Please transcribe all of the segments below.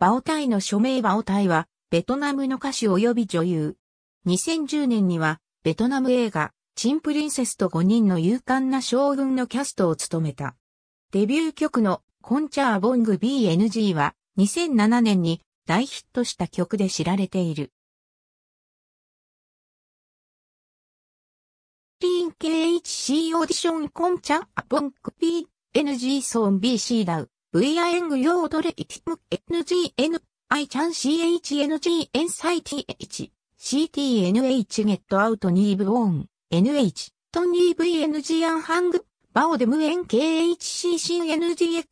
バオタイの署名バオタイは、ベトナムの歌手及び女優。2010年には、ベトナム映画、チンプリンセスと5人の勇敢な将軍のキャストを務めた。デビュー曲のコンチャーボング BNG は、2007年に大ヒットした曲で知られている。リン KHC オーディションコンチャーボング BNG ソン BC ダウ。VI エング用ドレイティム NGN I チャン CHNG エンサイ TH CTNH ゲットアウトニーブオーン NH トニー VNG アンハングバオデムエン KHCCNGX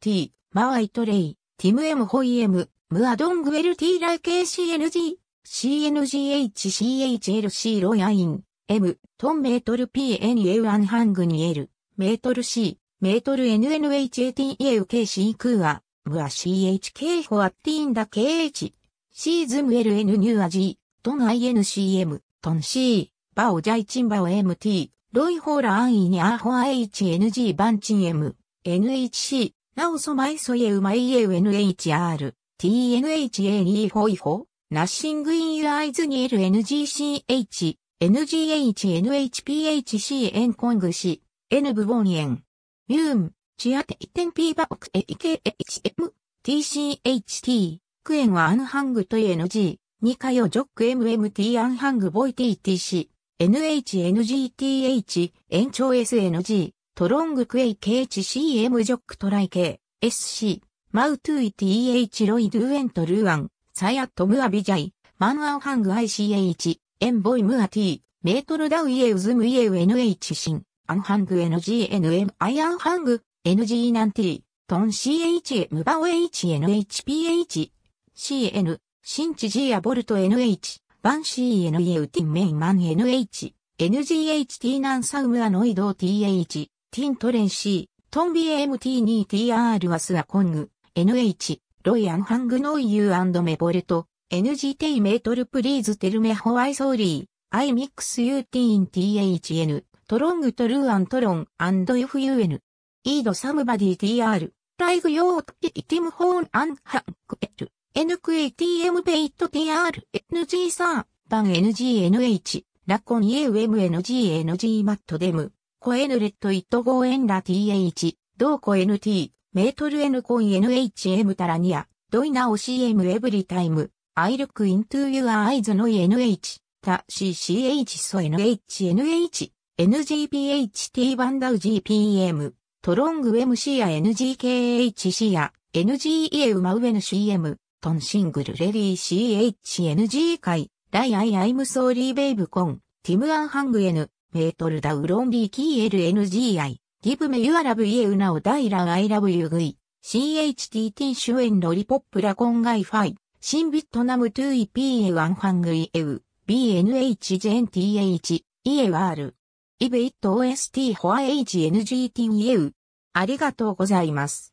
T マワイトレイティム M ホイエムムアドングエル T ライ KCNG CNGHCHLC ロヤイン M トンメートル PN エウアンハングに L メートル C メートル NNHATA u k C 空は、ムア CHK ホアティンダ KH、シーズム LN ニューアジー、トン INCM、トン C、バオジャイチンバオ MT、ロイホーラアンイニアホア HNG バンチン M、NHC、なおソマイソエウマイエウ NHR、TNHA ーホイホ、ナッシングインユアイズニエル n g c h NGH NHPHC エンコングシ、N ブボンエン。ミューン、チアテイテンピーバオクエイケエイチエム、TCHT、クエンはアンハングとジー、ニカヨジョック MMT アンハングボイ TTC、NHNGTH、延長 SNG、トロングクエイケチ c m ジョックトライケ SC、マウトゥイ TH ロイドゥエントルーアン、サイアットムアビジャイ、マンアンハング ICH、エンボイムアテー。メートルダウイエウズムイエウ NH シン。アンハング NGNM アイアンハング NG ナンティトン CHM バオ HNHPH CN シンチ G アボルト NH バン CNE ウティンメインマン NH NGHT ナンサウムアノイド TH ティントレン C トン BMT2TR ワスアコング NH ロイアンハングノイユーメボルト NGT メートルプリーズテルメホワイソーリーアイミックスユーティーン THN トロングトルーアントロンアンドイフユエヌ。イードサムバディ TR。ライグヨーティティムホーンアンハンクエル。N クエィ t m ペイト TR。NG サーバン NGNH。ラコン EUMNG NG マットデム。コエヌレットイットゴーエンラ TH。ドーコ NT。メートル N コン NHM タラニア。ドイナオ CM エブリタイム。アイルクイントゥーユア u r e y e NH。タ CCH ソ NHNH。NGPHT バンダウ GPM、トロング MC や NGKHC や NGA e 馬上の CM、トンシングルレディー CHNG 会、ライアイアイムソーリーベイブコン、ティムアンハングエヌ、メートルダウロンビーキー LNGI、ギブメユアラブイエウナオダイラアイラブユグイ、CHTT 主演ロリポップラコンガイファイ、シンビットナムトゥイピーエワンハングイエウ、BNH ジェン TH、イエワール。イベイット OST ホアエイジ NGTU。ありがとうございます。